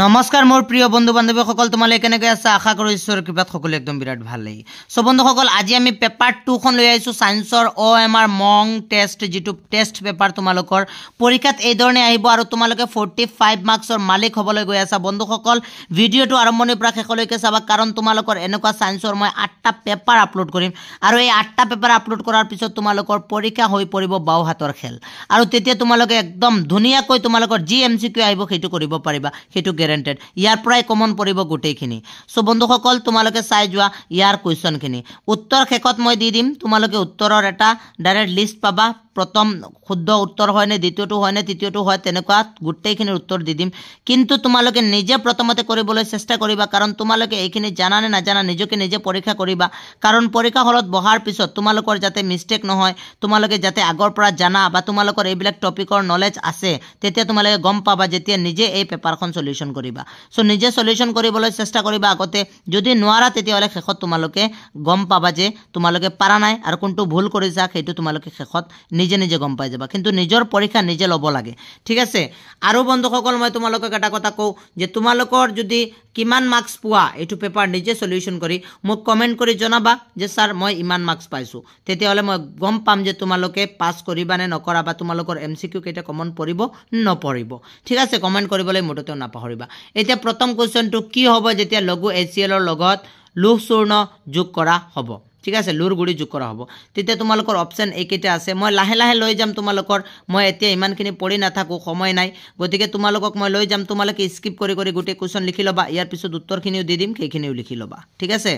নমস্কাৰ মোৰ প্ৰিয় বন্ধু বান্ধৱীসকল তোমালোকে কেনেকৈ আছা আশা কৰোঁ ঈশ্বৰৰ কৃপাত সকলোৱে একদম বিৰাট ভালেই চ' বন্ধুসকল আজি আমি পেপাৰ টুখন লৈ আহিছোঁ ছায়েন্সৰ অ' এম আৰ মং টেষ্ট যিটো টেষ্ট পেপাৰ তোমালোকৰ পৰীক্ষাত এইধৰণে আহিব আৰু তোমালোকে ফৰ্টি ফাইভ মাৰ্কছৰ মালিক হ'বলৈ গৈ আছা বন্ধুসকল ভিডিঅ'টো আৰম্ভণিৰ পৰা শেষলৈকে চাবা কাৰণ তোমালোকৰ এনেকুৱা ছায়েন্সৰ মই আঠটা পেপাৰ আপলোড কৰিম আৰু এই আঠটা পেপাৰ আপলোড কৰাৰ পিছত তোমালোকৰ পৰীক্ষা হৈ পৰিব বাও হাতৰ খেল আৰু তেতিয়া তোমালোকে একদম ধুনীয়াকৈ তোমালোকৰ যি এম চি কিউ আহিব সেইটো কৰিব পাৰিবা সেইটো গেৰেণ্টেড ইয়াৰ পৰাই কমন পৰিব গোটেইখিনি চ' বন্ধুসকল তোমালোকে চাই যোৱা ইয়াৰ কুৱেশ্যনখিনি উত্তৰ শেষত মই দি দিম তোমালোকে উত্তৰৰ এটা ডাইৰেক্ট লিষ্ট পাবা প্ৰথম শুদ্ধ উত্তৰ হয়নে দ্বিতীয়টো হয়নে তৃতীয়টো হয় তেনেকুৱা গোটেইখিনিৰ উত্তৰ দি দিম কিন্তু তোমালোকে নিজে প্ৰথমতে কৰিবলৈ চেষ্টা কৰিবা কাৰণ তোমালোকে এইখিনি জানানে নাজানা নিজকে নিজে পৰীক্ষা কৰিবা কাৰণ পৰীক্ষা হলত বহাৰ পিছত তোমালোকৰ যাতে মিষ্টেক নহয় তোমালোকে যাতে আগৰ পৰা জানা বা তোমালোকৰ এইবিলাক টপিকৰ নলেজ আছে তেতিয়া তোমালোকে গম পাবা যেতিয়া নিজে এই পেপাৰখন চলিউশ্যন কৰিবা চ' নিজে চলিউশ্যন কৰিবলৈ চেষ্টা কৰিবা আগতে যদি নোৱাৰা তেতিয়াহ'লে শেষত তোমালোকে গম পাবা যে তোমালোকে পাৰা নাই আৰু কোনটো ভুল কৰিছা সেইটো তোমালোকে শেষত নিজে নিজে গম পাই যাবা কিন্তু নিজৰ পৰীক্ষা নিজে ল'ব লাগে ঠিক আছে আৰু বন্ধুসকল মই তোমালোকক এটা কথা কওঁ যে তোমালোকৰ যদি কিমান মাৰ্কছ পোৱা এইটো পেপাৰ নিজে চলিউশ্যন কৰি মোক কমেণ্ট কৰি জনাবা যে ছাৰ মই ইমান মাৰ্কছ পাইছো তেতিয়াহ'লে মই গম পাম যে তোমালোকে পাছ কৰিবা নে নকৰা বা তোমালোকৰ এম চি কিউ কেইটা কমন পৰিব নপৰিব ঠিক আছে কমেণ্ট কৰিবলৈ মুঠতে নাপাহৰিবা এতিয়া প্ৰথম কুৱেশ্যনটো কি হ'ব যেতিয়া লঘু এ চি এলৰ লগত লোহ চূৰ্ণ যোগ কৰা হ'ব ঠিক আছে লুৰ গুড়ি যোগ কৰা হ'ব তেতিয়া তোমালোকৰ অপশ্যন এইকেইটা আছে মই লাহে লাহে লৈ যাম তোমালোকৰ মই এতিয়া ইমানখিনি পঢ়ি নাথাকোঁ সময় নাই গতিকে তোমালোকক মই লৈ যাম তোমালোকে স্কিপ কৰি কৰি গোটেই কুৱেশ্যন লিখি ল'বা ইয়াৰ পিছত উত্তৰখিনিও দি দিম সেইখিনিও লিখি ল'বা ঠিক আছে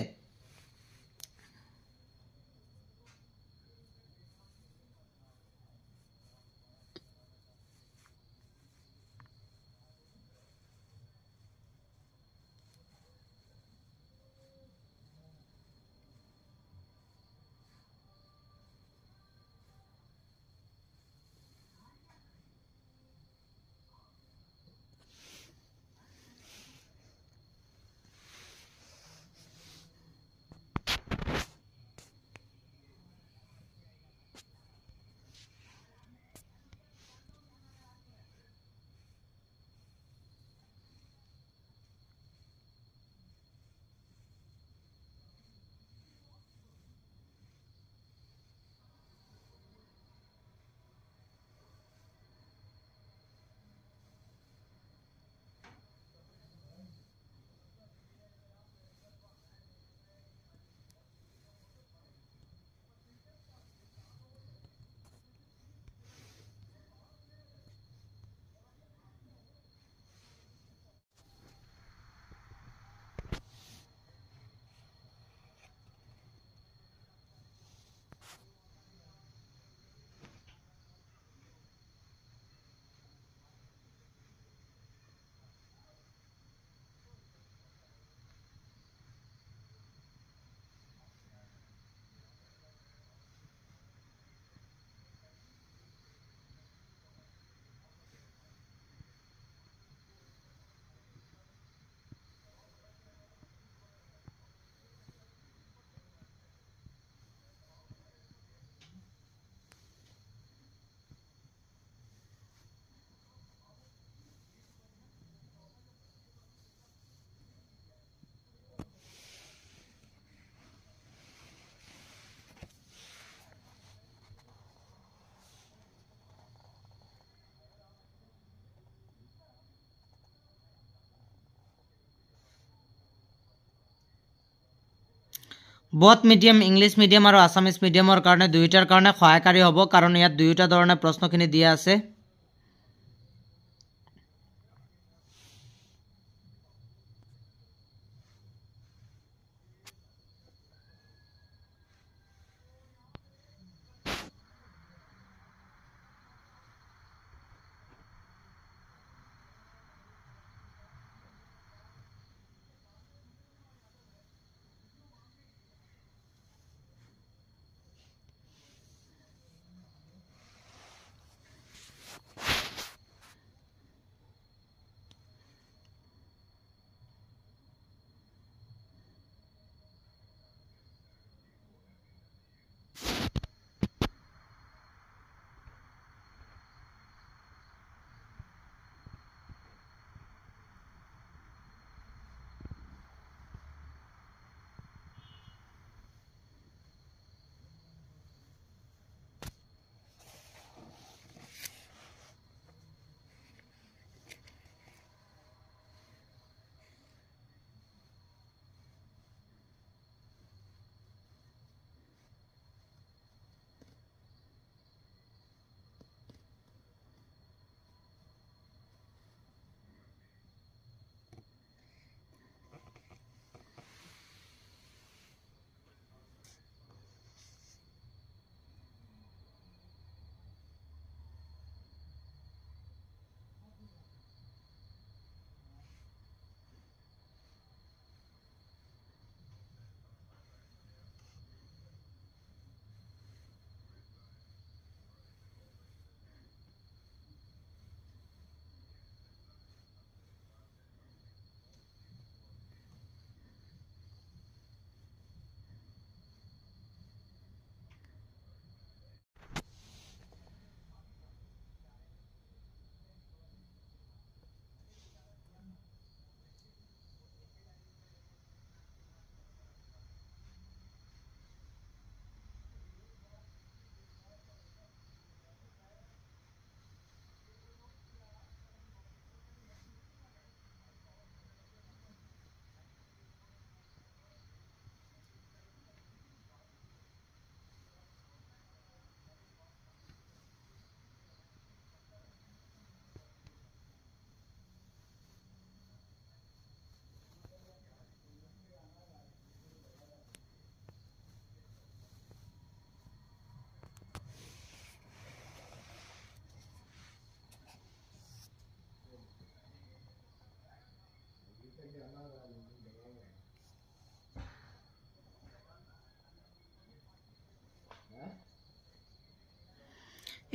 বথ মিডিয়াম ইংলিছ মিডিয়াম আৰু আছামিজ মিডিয়ামৰ কাৰণে দুয়োটাৰ কাৰণে সহায়কাৰী হ'ব কাৰণ ইয়াত দুয়োটা ধৰণে প্ৰশ্নখিনি দিয়া আছে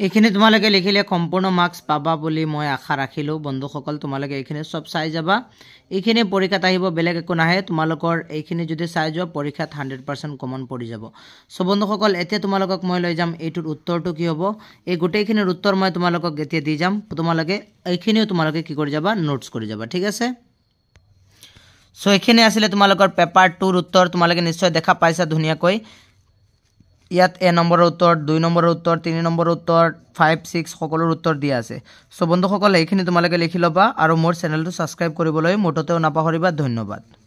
এইখিনি তোমালোকে লিখিলে সম্পূৰ্ণ মাৰ্কছ পাবা বুলি মই আশা ৰাখিলোঁ বন্ধুসকল তোমালোকে এইখিনি চব চাই যাবা এইখিনি পৰীক্ষাত আহিব বেলেগ একো নাহে তোমালোকৰ এইখিনি যদি চাই যোৱা পৰীক্ষাত হাণ্ড্ৰেড পাৰ্চেণ্ট কমন পৰি যাব চ' বন্ধুসকল এতিয়া তোমালোকক মই লৈ যাম এইটোৰ উত্তৰটো কি হ'ব এই গোটেইখিনিৰ উত্তৰ মই তোমালোকক এতিয়া দি যাম তোমালোকে এইখিনিও তোমালোকে কি কৰি যাবা নোটছ কৰি যাবা ঠিক আছে চ' এইখিনি আছিলে তোমালোকৰ পেপাৰ টুৰ উত্তৰ তোমালোকে নিশ্চয় দেখা পাইছা ধুনীয়াকৈ ইয়াত এ নম্বৰৰ উত্তৰ দুই নম্বৰৰ উত্তৰ তিনি নম্বৰৰ উত্তৰ ফাইভ ছিক্স সকলোৰ উত্তৰ দিয়া আছে চ' বন্ধুসকল এইখিনি তোমালোকে লিখি ল'বা আৰু মোৰ চেনেলটো ছাবস্ক্ৰাইব কৰিবলৈ মুঠতেও নাপাহৰিবা ধন্যবাদ